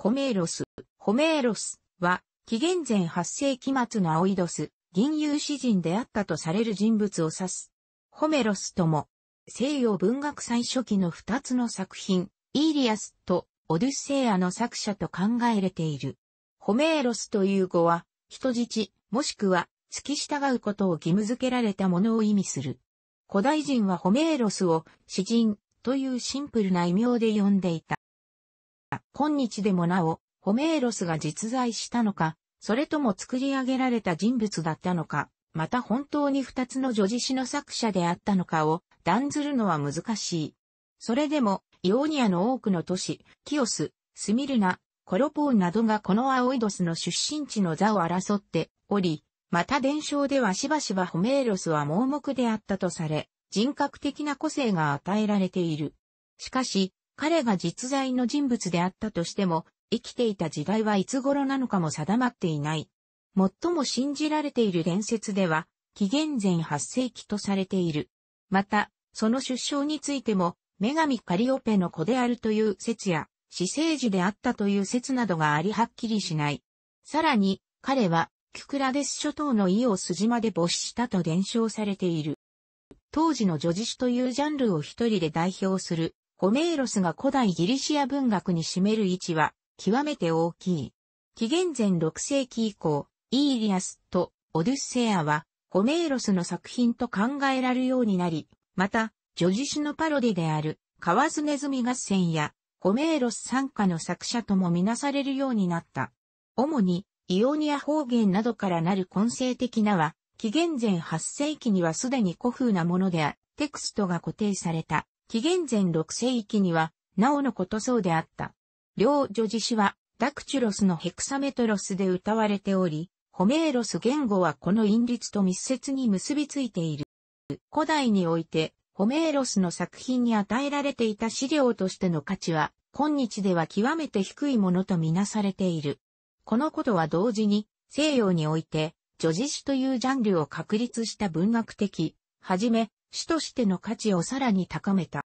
ホメーロス。ホメーロスは、紀元前8世紀末のアオイドス、銀遊詩人であったとされる人物を指す。ホメロスとも、西洋文学最初期の二つの作品、イーリアスとオデュッセイアの作者と考えれている。ホメーロスという語は、人質、もしくは、付き従うことを義務付けられたものを意味する。古代人はホメーロスを、詩人というシンプルな異名で呼んでいた。今日でもなお、ホメーロスが実在したのか、それとも作り上げられた人物だったのか、また本当に二つの女子詩の作者であったのかを断ずるのは難しい。それでも、イオニアの多くの都市、キオス、スミルナ、コロポーンなどがこのアオイドスの出身地の座を争っており、また伝承ではしばしばホメーロスは盲目であったとされ、人格的な個性が与えられている。しかし、彼が実在の人物であったとしても、生きていた時代はいつ頃なのかも定まっていない。最も信じられている伝説では、紀元前8世紀とされている。また、その出生についても、女神カリオペの子であるという説や、死生児であったという説などがありはっきりしない。さらに、彼は、キュクラデス諸島のイオス島で没したと伝承されている。当時の女子詩というジャンルを一人で代表するホメーロスが古代ギリシア文学に占める位置は極めて大きい。紀元前6世紀以降、イーリアスとオデュッセアはホメーロスの作品と考えられるようになり、また、ジョジシュのパロディである、カワズネズミ合戦や、ホメーロス参加の作者ともみなされるようになった。主に、イオニア方言などからなる根性的なは、紀元前8世紀にはすでに古風なものであ、テクストが固定された紀元前6世紀には、なおのことそうであった。両女子詩は、ダクチュロスのヘクサメトロスで歌われており、ホメーロス言語はこの韻律と密接に結びついている。古代において、ホメーロスの作品に与えられていた資料としての価値は、今日では極めて低いものとみなされている。このことは同時に、西洋において、女子詩というジャンルを確立した文学的、はじめ、主としての価値をさらに高めた。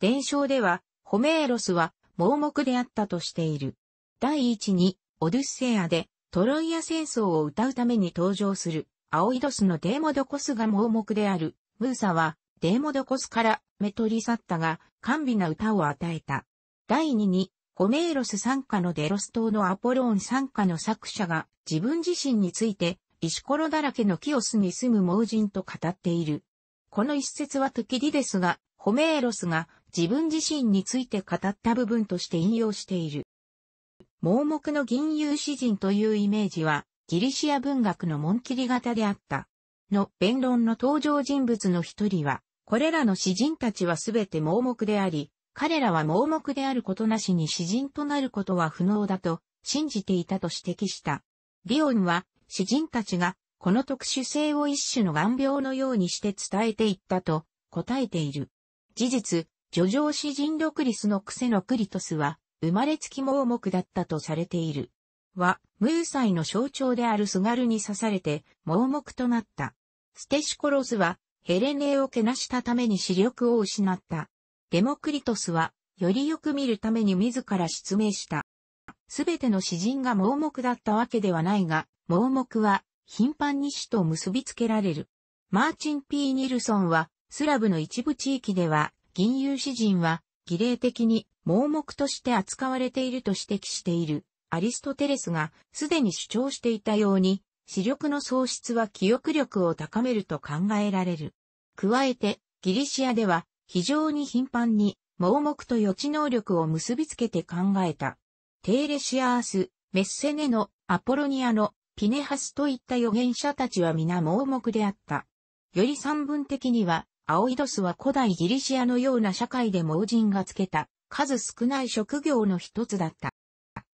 伝承では、ホメーロスは盲目であったとしている。第一に、オデュッセアでトロイア戦争を歌うために登場する、アオイドスのデーモドコスが盲目である、ムーサは、デーモドコスから目取り去ったが、甘美な歌を与えた。第二に、ホメーロス参加のデロス島のアポローン参加の作者が自分自身について石ころだらけのキオスに住む盲人と語っている。この一節はトゥキディデスが、ホメーロスが自分自身について語った部分として引用している。盲目の銀融詩人というイメージは、ギリシア文学の紋切り型であった。の弁論の登場人物の一人は、これらの詩人たちはすべて盲目であり、彼らは盲目であることなしに詩人となることは不能だと信じていたと指摘した。リオンは詩人たちがこの特殊性を一種の眼病のようにして伝えていったと答えている。事実、叙情詩人ロクリスの癖のクリトスは、生まれつき盲目だったとされている。は、ムーサイの象徴であるスガルに刺されて、盲目となった。ステシコロスは、ヘレネーをけなしたために視力を失った。デモクリトスは、よりよく見るために自ら失明した。すべての詩人が盲目だったわけではないが、盲目は頻繁に死と結びつけられる。マーチン・ P・ ニルソンは、スラブの一部地域では、銀融詩人は、儀礼的に盲目として扱われていると指摘している。アリストテレスがすでに主張していたように、視力の喪失は記憶力を高めると考えられる。加えて、ギリシアでは非常に頻繁に盲目と予知能力を結びつけて考えた。テーレシアース、メッセネのアポロニアのピネハスといった預言者たちは皆盲目であった。より散文的には、アオイドスは古代ギリシアのような社会で盲人がつけた、数少ない職業の一つだった。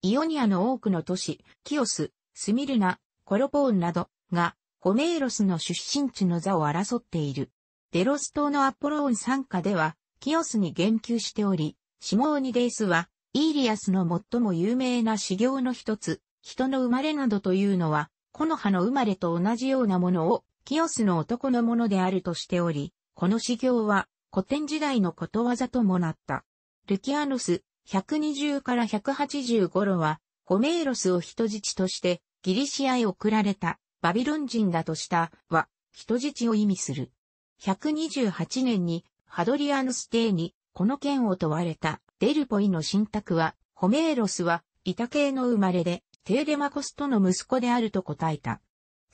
イオニアの多くの都市、キオス、スミルナ、コロポーンなどが、ホメーロスの出身地の座を争っている。デロス島のアポローン参加では、キオスに言及しており、シモーニデイスは、イーリアスの最も有名な修行の一つ、人の生まれなどというのは、木の葉の生まれと同じようなものを、清須の男のものであるとしており、この修行は古典時代のことわざともなった。ルキアノス120から180頃は、ホメーロスを人質としてギリシアへ送られたバビロン人だとしたは人質を意味する。128年にハドリアヌス帝にこの件を問われたデルポイの信託は、ホメイロスはイタ系の生まれで、テーデマコスとの息子であると答えた。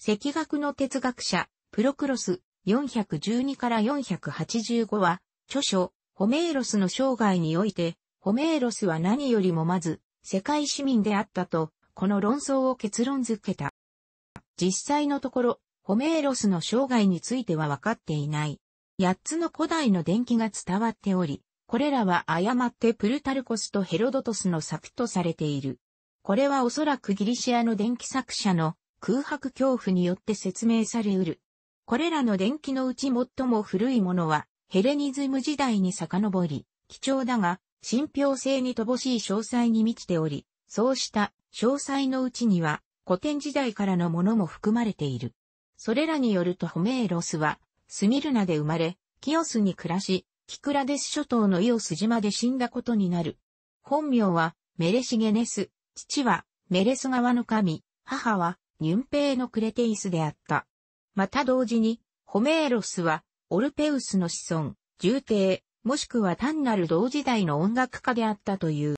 赤学の哲学者、プロクロス412から485は、著書、ホメーロスの生涯において、ホメーロスは何よりもまず、世界市民であったと、この論争を結論づけた。実際のところ、ホメーロスの生涯については分かっていない。8つの古代の伝記が伝わっており、これらは誤ってプルタルコスとヘロドトスの作とされている。これはおそらくギリシアの電気作者の空白恐怖によって説明されうる。これらの電気のうち最も古いものはヘレニズム時代に遡り、貴重だが信憑性に乏しい詳細に満ちており、そうした詳細のうちには古典時代からのものも含まれている。それらによるとホメーロスはスミルナで生まれ、キオスに暮らし、キクラデス諸島のイオス島で死んだことになる。本名はメレシゲネス、父はメレス川の神、母はニュンペイのクレテイスであった。また同時に、ホメーロスはオルペウスの子孫、重帝、もしくは単なる同時代の音楽家であったという。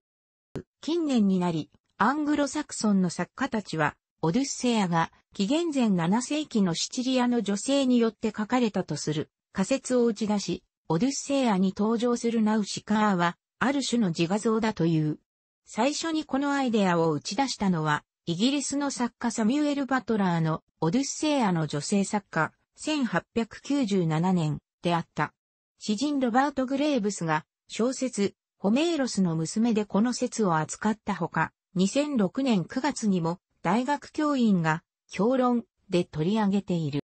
近年になり、アングロサクソンの作家たちは、オデュッセアが紀元前7世紀のシチリアの女性によって書かれたとする仮説を打ち出し、オデュッセアに登場するナウシカーは、ある種の自画像だという。最初にこのアイデアを打ち出したのは、イギリスの作家サミュエル・バトラーのオデュッセイアの女性作家、1897年であった。詩人ロバート・グレーブスが小説、ホメーロスの娘でこの説を扱ったほか、2006年9月にも大学教員が評論で取り上げている。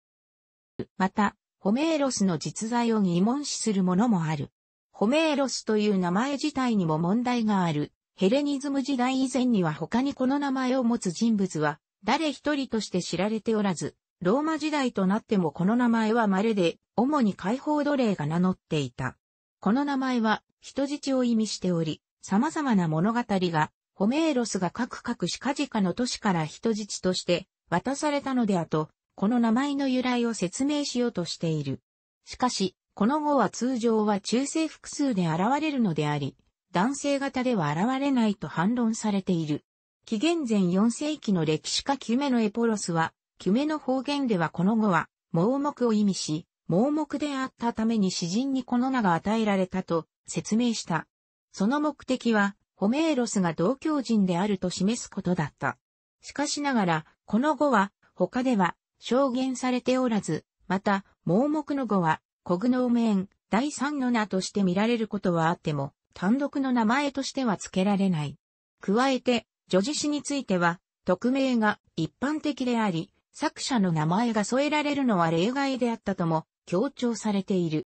また、ホメーロスの実在を疑問視するものもある。ホメーロスという名前自体にも問題がある。ヘレニズム時代以前には他にこの名前を持つ人物は誰一人として知られておらず、ローマ時代となってもこの名前は稀で、主に解放奴隷が名乗っていた。この名前は人質を意味しており、様々な物語が、ホメーロスが各々しかじかの都市から人質として渡されたのであと、この名前の由来を説明しようとしている。しかし、この語は通常は中世複数で現れるのであり、男性型では現れないと反論されている。紀元前4世紀の歴史家キュメのエポロスは、キュメの方言ではこの語は、盲目を意味し、盲目であったために詩人にこの名が与えられたと説明した。その目的は、ホメーロスが同教人であると示すことだった。しかしながら、この語は、他では、証言されておらず、また、盲目の語は、コグノーメン、第三の名として見られることはあっても、単独の名前としては付けられない。加えて、女児詩については、匿名が一般的であり、作者の名前が添えられるのは例外であったとも強調されている。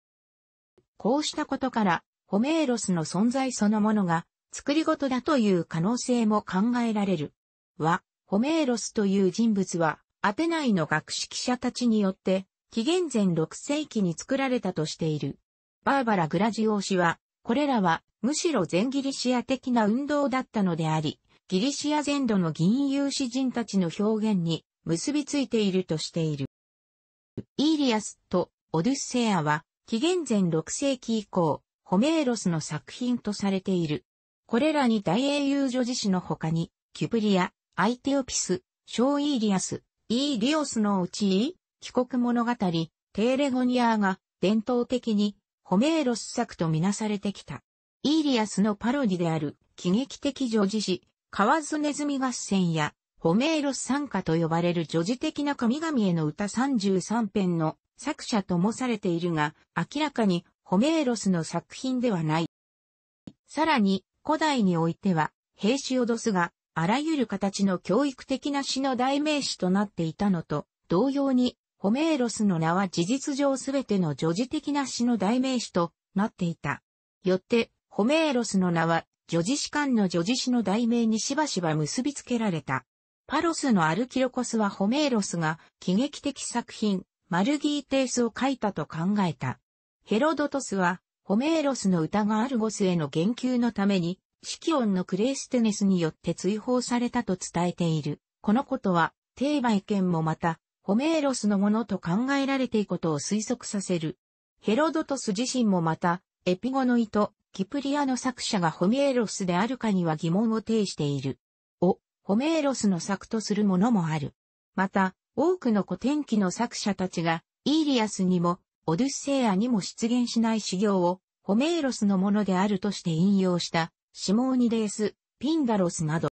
こうしたことから、ホメーロスの存在そのものが作り事だという可能性も考えられる。は、ホメーロスという人物は、アテナイの学識者たちによって、紀元前6世紀に作られたとしている。バーバラ・グラジオー氏は、これらはむしろ全ギリシア的な運動だったのであり、ギリシア全土の銀融詩人たちの表現に結びついているとしている。イーリアスとオデュッセアは、紀元前6世紀以降、ホメーロスの作品とされている。これらに大英雄女子詩の他に、キュプリア、アイテオピス、ショーイーリアス、イーリオスのうち、帰国物語、テーレゴニアが伝統的にホメーロス作とみなされてきた。イーリアスのパロディである、喜劇的叙事詩、河津ネズミ合戦や、ホメーロス参加と呼ばれる女児的な神々への歌33編の作者ともされているが、明らかにホメーロスの作品ではない。さらに、古代においては、兵士オドスが、あらゆる形の教育的な詩の代名詞となっていたのと、同様に、ホメーロスの名は事実上すべての女児的な詩の代名詞となっていた。よって、ホメーロスの名は、叙事士官の叙事士の題名にしばしば結びつけられた。パロスのアルキロコスはホメーロスが喜劇的作品、マルギーテイスを書いたと考えた。ヘロドトスは、ホメーロスの歌がアルゴスへの言及のために、シキオンのクレイステネスによって追放されたと伝えている。このことは、テーバイ剣もまた、ホメーロスのものと考えられていることを推測させる。ヘロドトス自身もまた、エピゴノイト、キプリアの作者がホメーロスであるかには疑問を呈している。を、ホメーロスの作とするものもある。また、多くの古典記の作者たちが、イーリアスにも、オデュッセイアにも出現しない修行を、ホメーロスのものであるとして引用した、シモーニデース、ピンダロスなど、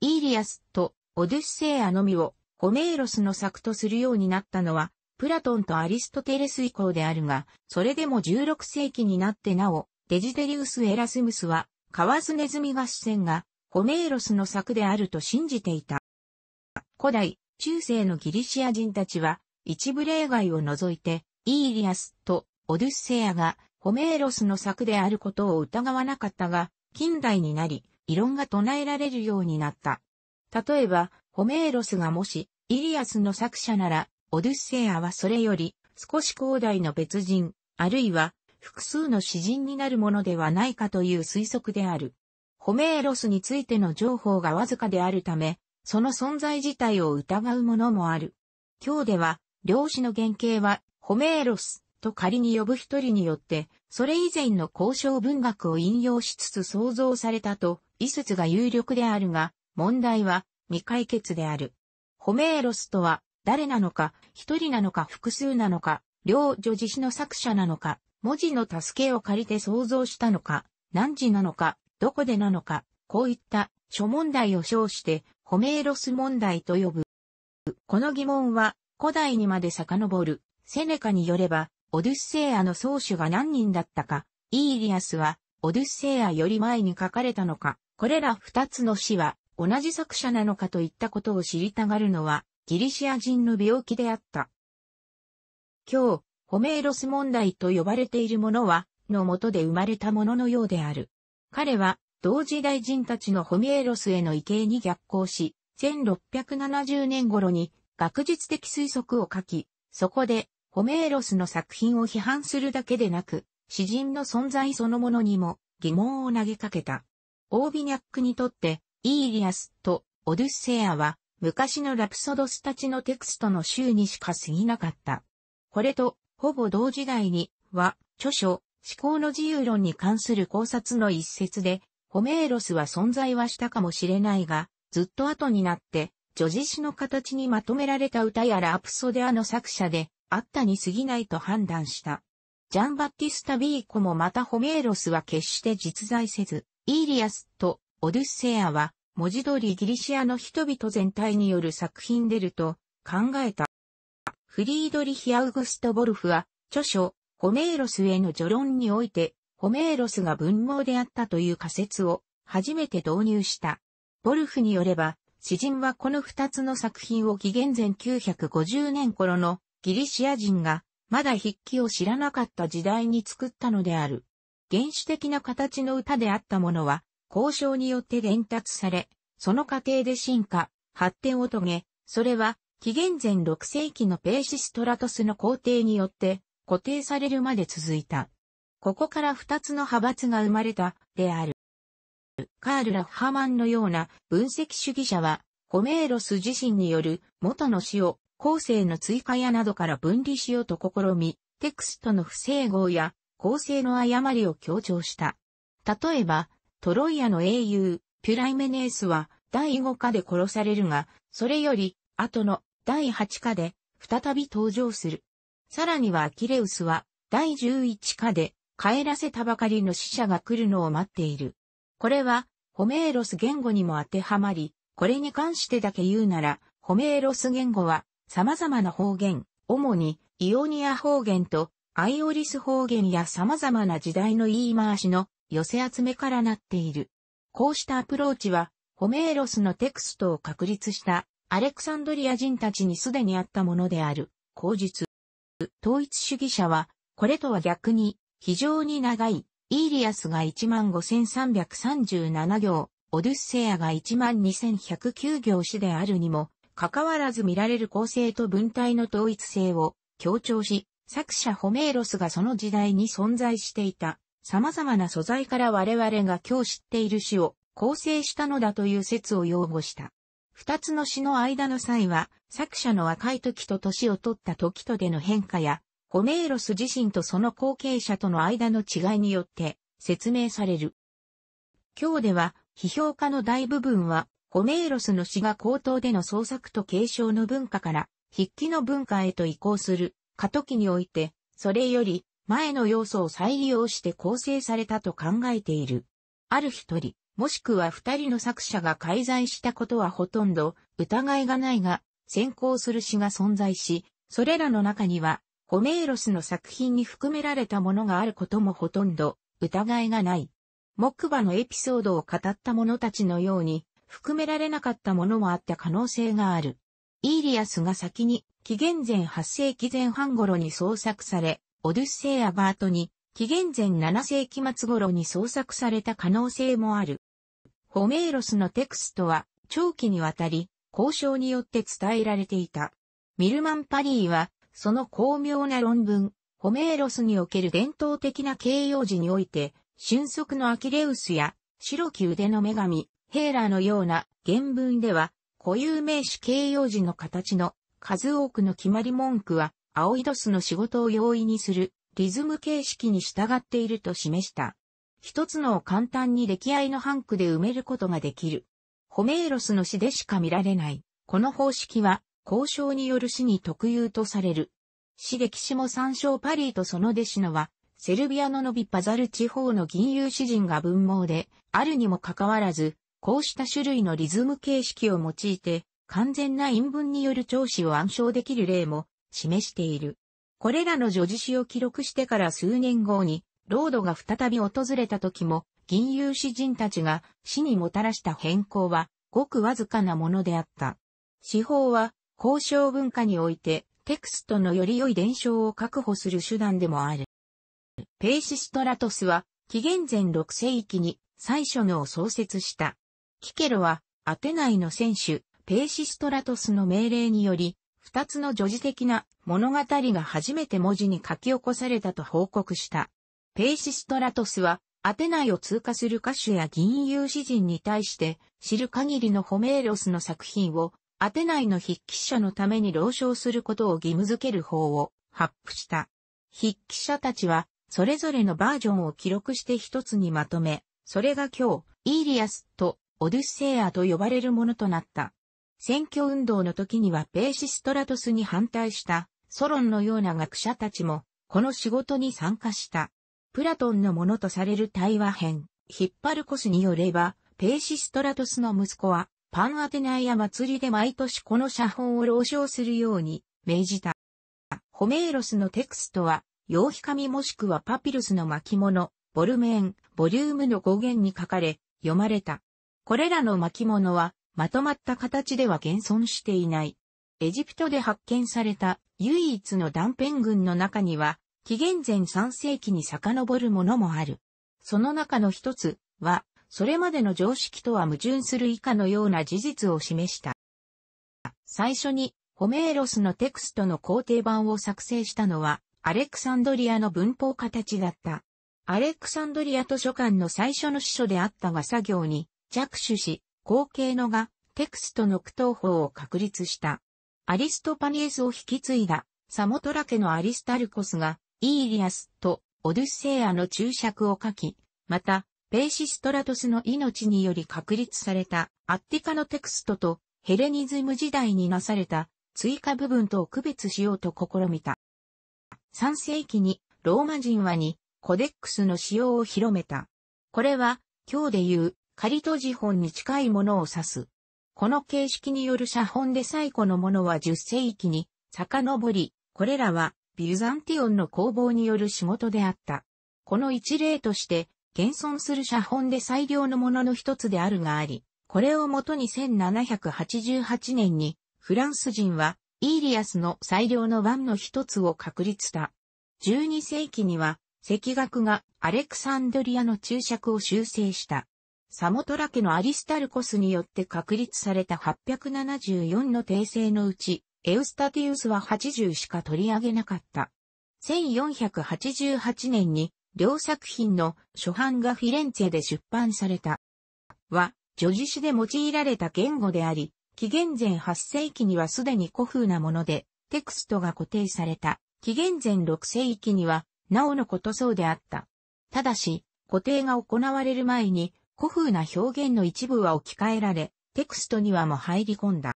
イーリアスとオデュッセイアのみを、ホメーロスの作とするようになったのは、プラトンとアリストテレス以降であるが、それでも16世紀になってなお、デジデリウス・エラスムスは、河津ネズミ合戦が、ホメーロスの作であると信じていた。古代、中世のギリシア人たちは、一部例外を除いて、イーリアスとオデュッセアが、ホメーロスの作であることを疑わなかったが、近代になり、異論が唱えられるようになった。例えば、ホメーロスがもし、イリアスの作者なら、オデュッセアはそれより、少し広大の別人、あるいは複数の詩人になるものではないかという推測である。ホメーロスについての情報がわずかであるため、その存在自体を疑うものもある。今日では、漁師の原型は、ホメーロスと仮に呼ぶ一人によって、それ以前の交渉文学を引用しつつ創造されたと、異説が有力であるが、問題は未解決である。ホメーロスとは、誰なのか、一人なのか複数なのか、両女自身の作者なのか、文字の助けを借りて想像したのか、何時なのか、どこでなのか、こういった諸問題を称して、ホメーロス問題と呼ぶ。この疑問は、古代にまで遡る、セネカによれば、オデュッセイアの宗主が何人だったか、イーリアスは、オデュッセイアより前に書かれたのか、これら二つの詩は、同じ作者なのかといったことを知りたがるのは、ギリシア人の病気であった。今日、ホメーロス問題と呼ばれているものは、のもとで生まれたもののようである。彼は、同時代人たちのホメーロスへの異形に逆行し、1670年頃に学術的推測を書き、そこで、ホメーロスの作品を批判するだけでなく、詩人の存在そのものにも疑問を投げかけた。オービニャックにとって、イーリアスとオデュッセアは、昔のラプソドスたちのテクストの週にしか過ぎなかった。これとほぼ同時代に、は、著書、思考の自由論に関する考察の一節で、ホメーロスは存在はしたかもしれないが、ずっと後になって、女子詩の形にまとめられた歌やラプソデアの作者で、あったに過ぎないと判断した。ジャンバッティスタ・ビーコもまたホメーロスは決して実在せず、イーリアスとオデュッセアは、文字通りギリシアの人々全体による作品出ると考えた。フリードリヒ・アウグスト・ボルフは、著書、ホメーロスへの序論において、ホメーロスが文盲であったという仮説を初めて導入した。ボルフによれば、詩人はこの二つの作品を紀元前950年頃のギリシア人がまだ筆記を知らなかった時代に作ったのである。原始的な形の歌であったものは交渉によって伝達され、その過程で進化、発展を遂げ、それは紀元前6世紀のペーシストラトスの皇帝によって固定されるまで続いた。ここから二つの派閥が生まれた、である。カール・ラフハマンのような分析主義者は、ホメーロス自身による元の詩を後世の追加やなどから分離しようと試み、テクストの不整合や構成の誤りを強調した。例えば、トロイアの英雄、ピュライメネースは第5課で殺されるが、それより後の第8課で再び登場する。さらにはアキレウスは第11課で帰らせたばかりの死者が来るのを待っている。これはホメーロス言語にも当てはまり、これに関してだけ言うなら、ホメーロス言語は様々な方言、主にイオニア方言とアイオリス方言や様々な時代の言い回しの寄せ集めからなっている。こうしたアプローチは、ホメーロスのテクストを確立したアレクサンドリア人たちにすでにあったものである、口述。統一主義者は、これとは逆に、非常に長い、イーリアスが15,337行、オデュッセアが12,109行詩であるにも、かかわらず見られる構成と文体の統一性を強調し、作者ホメーロスがその時代に存在していた様々な素材から我々が今日知っている詩を構成したのだという説を擁護した。二つの詩の間の際は、作者の若い時と年を取った時とでの変化や、ホメーロス自身とその後継者との間の違いによって説明される。今日では、批評家の大部分は、ホメーロスの詩が口頭での創作と継承の文化から、筆記の文化へと移行する過渡期において、それより前の要素を再利用して構成されたと考えている。ある一人、もしくは二人の作者が介在したことはほとんど疑いがないが、先行する詩が存在し、それらの中には、ホメイロスの作品に含められたものがあることもほとんど疑いがない。木馬のエピソードを語った者たちのように、含められなかったものもあった可能性がある。イーリアスが先に、紀元前8世紀前半頃に創作され、オデュッセイ・アバートに、紀元前7世紀末頃に創作された可能性もある。ホメーロスのテクストは長期にわたり交渉によって伝えられていた。ミルマン・パリーはその巧妙な論文、ホメーロスにおける伝統的な形容詞において、俊足のアキレウスや白き腕の女神、ヘーラーのような原文では、固有名詞形容詞の形の数多くの決まり文句は、アオイドスの仕事を容易にするリズム形式に従っていると示した。一つのを簡単に出来合いのクで埋めることができる。ホメーロスの詩でしか見られない。この方式は、交渉による詩に特有とされる。詩歴史も参照パリーとその弟子のは、セルビアのノビパザル地方の銀融詩人が文盲で、あるにもかかわらず、こうした種類のリズム形式を用いて、完全な韻文による調子を暗唱できる例も示している。これらの叙事詩を記録してから数年後に、ロードが再び訪れた時も、銀融詩人たちが死にもたらした変更は、ごくわずかなものであった。司法は、交渉文化において、テクストのより良い伝承を確保する手段でもある。ペイシストラトスは、紀元前6世紀に最初のを創設した。キケロは、アテナイの選手、ペイシストラトスの命令により、二つの女児的な物語が初めて文字に書き起こされたと報告した。ペイシストラトスは、アテナイを通過する歌手や銀融詩人に対して、知る限りのホメーロスの作品を、アテナイの筆記者のために朗唱することを義務付ける法を発布した。筆記者たちは、それぞれのバージョンを記録して一つにまとめ、それが今日、イーリアスとオデュッセイアと呼ばれるものとなった。選挙運動の時にはペーシストラトスに反対したソロンのような学者たちも、この仕事に参加した。プラトンのものとされる対話編、ヒッパルコスによれば、ペーシストラトスの息子は、パンアテナイや祭りで毎年この写本を朗唱するように命じた。ホメーロスのテクストは、洋皮紙もしくはパピルスの巻物、ボルメン、ボリュームの語源に書かれ、読まれた。これらの巻物は、まとまった形では現存していない。エジプトで発見された唯一の断片群の中には、紀元前3世紀に遡るものもある。その中の一つは、それまでの常識とは矛盾する以下のような事実を示した。最初に、ホメーロスのテクストの肯定版を作成したのは、アレクサンドリアの文法形だった。アレクサンドリア図書館の最初の司書であったが作業に着手し、後継のがテクストの句闘法を確立した。アリストパニエスを引き継いだサモトラ家のアリスタルコスがイーリアスとオデュッセイアの注釈を書き、また、ペーシストラトスの命により確立されたアッティカのテクストとヘレニズム時代になされた追加部分とを区別しようと試みた。3世紀にローマ人はにコデックスの使用を広めた。これは今日で言うカリト時本に近いものを指す。この形式による写本で最古のものは10世紀に遡り、これらはビュザンティオンの工房による仕事であった。この一例として、現存する写本で最良のものの一つであるがあり、これをもとに1788年に、フランス人は、イーリアスの最良の版の一つを確立した。12世紀には、赤学がアレクサンドリアの注釈を修正した。サモトラ家のアリスタルコスによって確立された874の訂正のうち、エウスタティウスは80しか取り上げなかった。1488年に両作品の初版がフィレンツェで出版された。は、女子詩で用いられた言語であり、紀元前8世紀にはすでに古風なもので、テクストが固定された。紀元前6世紀には、なおのことそうであった。ただし、固定が行われる前に、古風な表現の一部は置き換えられ、テクストにはも入り込んだ。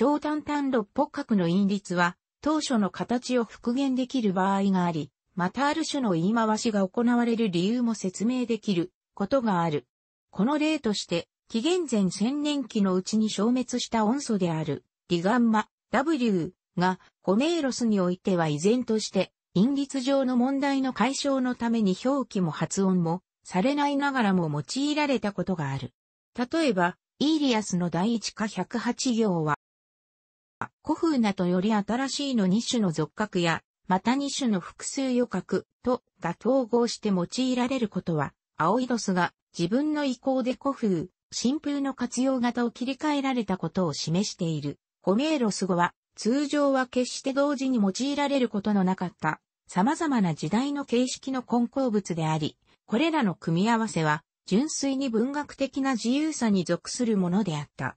長短単六北角の韻律は、当初の形を復元できる場合があり、またある種の言い回しが行われる理由も説明できることがある。この例として、紀元前千年期のうちに消滅した音素である、リガンマ、W が、ホメーロスにおいては依然として、因律上の問題の解消のために表記も発音も、されないながらも用いられたことがある。例えば、イーリアスの第一か108行は、古風なとより新しいの2種の俗格や、また2種の複数余格とが統合して用いられることは、青いドスが自分の意向で古風、新風の活用型を切り替えられたことを示している。ホメーロス語は、通常は決して同時に用いられることのなかった、様々な時代の形式の根交物であり、これらの組み合わせは、純粋に文学的な自由さに属するものであった。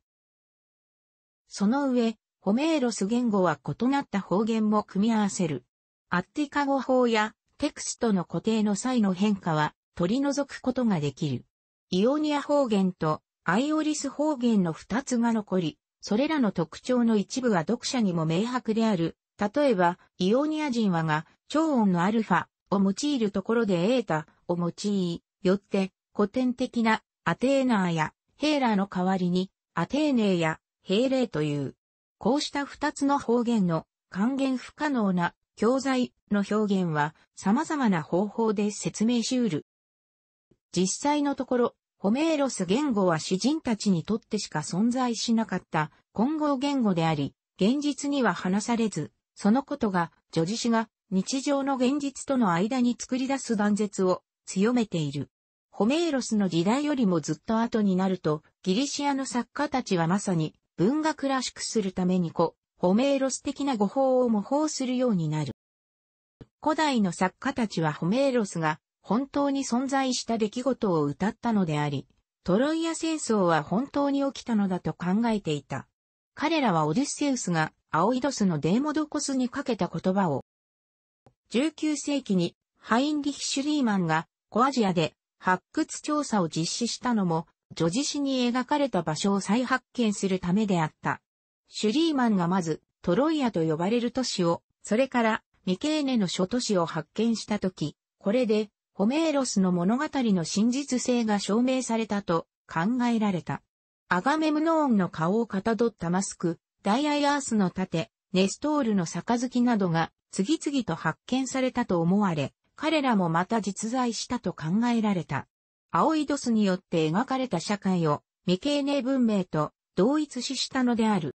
その上、ホメーロス言語は異なった方言も組み合わせる。アッティカ語法やテクストの固定の際の変化は取り除くことができる。イオニア方言とアイオリス方言の二つが残り、それらの特徴の一部は読者にも明白である。例えば、イオニア人はが、超音のアルファを用いるところでエータを用い、よって古典的なアテーナーやヘーラーの代わりにアテーネーやヘーレーという。こうした二つの方言の還元不可能な教材の表現は様々な方法で説明しうる。実際のところ、ホメーロス言語は詩人たちにとってしか存在しなかった混合言語であり、現実には話されず、そのことが、女子詩が日常の現実との間に作り出す断絶を強めている。ホメーロスの時代よりもずっと後になると、ギリシアの作家たちはまさに文学らしくするためにこ、ホメーロス的な語法を模倣するようになる。古代の作家たちはホメーロスが本当に存在した出来事を歌ったのであり、トロイア戦争は本当に起きたのだと考えていた。彼らはオデュッセウスがアオイドスのデーモドコスにかけた言葉を、19世紀にハインリヒ・シュリーマンが小アジアで発掘調査を実施したのも女児詩に描かれた場所を再発見するためであった。シュリーマンがまず、トロイアと呼ばれる都市を、それから、ミケーネの諸都市を発見したとき、これで、ホメーロスの物語の真実性が証明されたと考えられた。アガメムノーンの顔をかたどったマスク、ダイアイアースの盾、ネストールの杯などが次々と発見されたと思われ、彼らもまた実在したと考えられた。アオイドスによって描かれた社会を未経年文明と同一視したのである。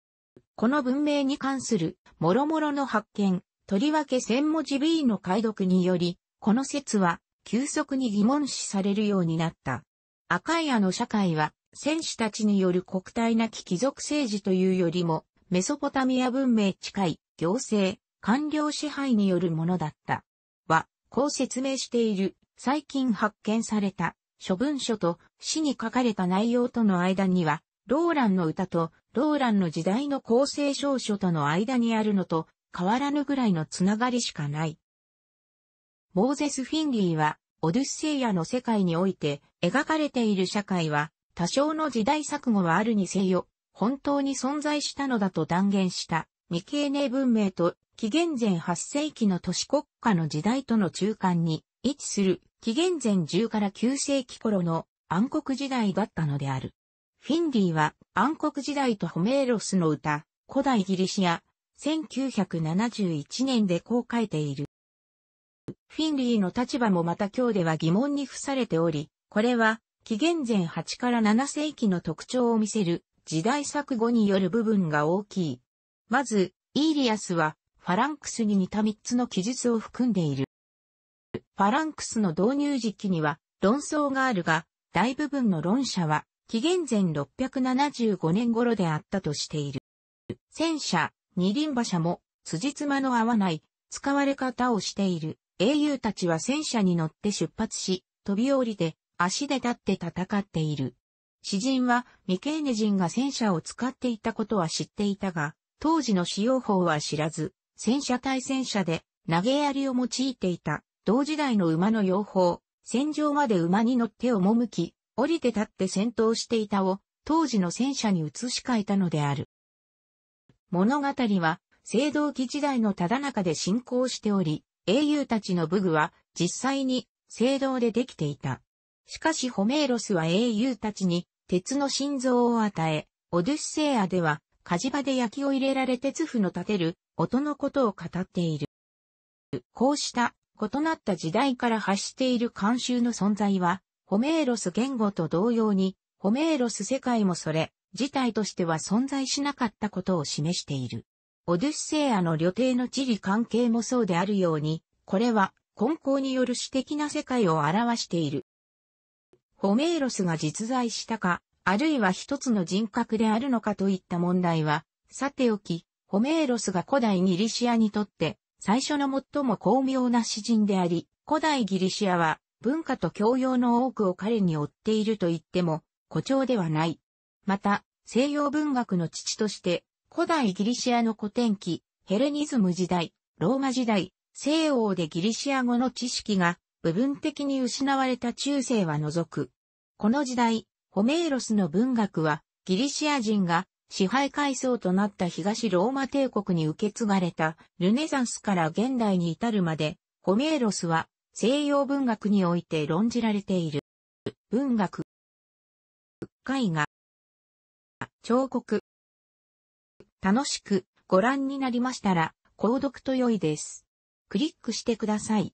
この文明に関する諸々の発見、とりわけ千文字 B の解読により、この説は急速に疑問視されるようになった。赤いアの社会は戦士たちによる国体なき貴族政治というよりも、メソポタミア文明近い行政、官僚支配によるものだった。は、こう説明している、最近発見された処分書と詩に書かれた内容との間には、ローランの歌とローランの時代の構成証書との間にあるのと変わらぬぐらいのつながりしかない。モーゼス・フィンリーは、オデュッセイアの世界において描かれている社会は、多少の時代錯誤はあるにせよ、本当に存在したのだと断言した、未経年文明と紀元前8世紀の都市国家の時代との中間に位置する紀元前10から9世紀頃の暗黒時代だったのである。フィンリーは暗黒時代とホメーロスの歌、古代ギリシア、1971年でこう書いている。フィンリーの立場もまた今日では疑問に付されており、これは紀元前8から7世紀の特徴を見せる時代錯誤による部分が大きい。まず、イーリアスはファランクスに似た3つの記述を含んでいる。ファランクスの導入時期には論争があるが、大部分の論者は、紀元前675年頃であったとしている。戦車、二輪馬車も、辻褄の合わない、使われ方をしている。英雄たちは戦車に乗って出発し、飛び降りて、足で立って戦っている。詩人は、ミケーネ人が戦車を使っていたことは知っていたが、当時の使用法は知らず、戦車対戦車で、投げ槍を用いていた同時代の馬の養蜂、戦場まで馬に乗って赴き、降りて立って戦闘していたを、当時の戦車に移し替えたのである。物語は、青銅器時代のただ中で進行しており、英雄たちの武具は実際に青銅でできていた。しかしホメーロスは英雄たちに鉄の心臓を与え、オデュッセイアでは火事場で焼きを入れられ鉄符の立てる音のことを語っている。こうした異なった時代から発している慣習の存在は、ホメーロス言語と同様に、ホメーロス世界もそれ、自体としては存在しなかったことを示している。オデュッセイアの旅程の地理関係もそうであるように、これは根高による詩的な世界を表している。ホメーロスが実在したか、あるいは一つの人格であるのかといった問題は、さておき、ホメーロスが古代ギリシアにとって最初の最も巧妙な詩人であり、古代ギリシアは文化と教養の多くを彼に追っていると言っても誇張ではない。また、西洋文学の父として、古代ギリシアの古典期、ヘレニズム時代、ローマ時代、西欧でギリシア語の知識が部分的に失われた中世は除く。この時代、ホメイロスの文学はギリシア人が支配階層となった東ローマ帝国に受け継がれたルネサンスから現代に至るまで、ホメーロスは西洋文学において論じられている。文学、絵画、彫刻。楽しくご覧になりましたら、購読と良いです。クリックしてください。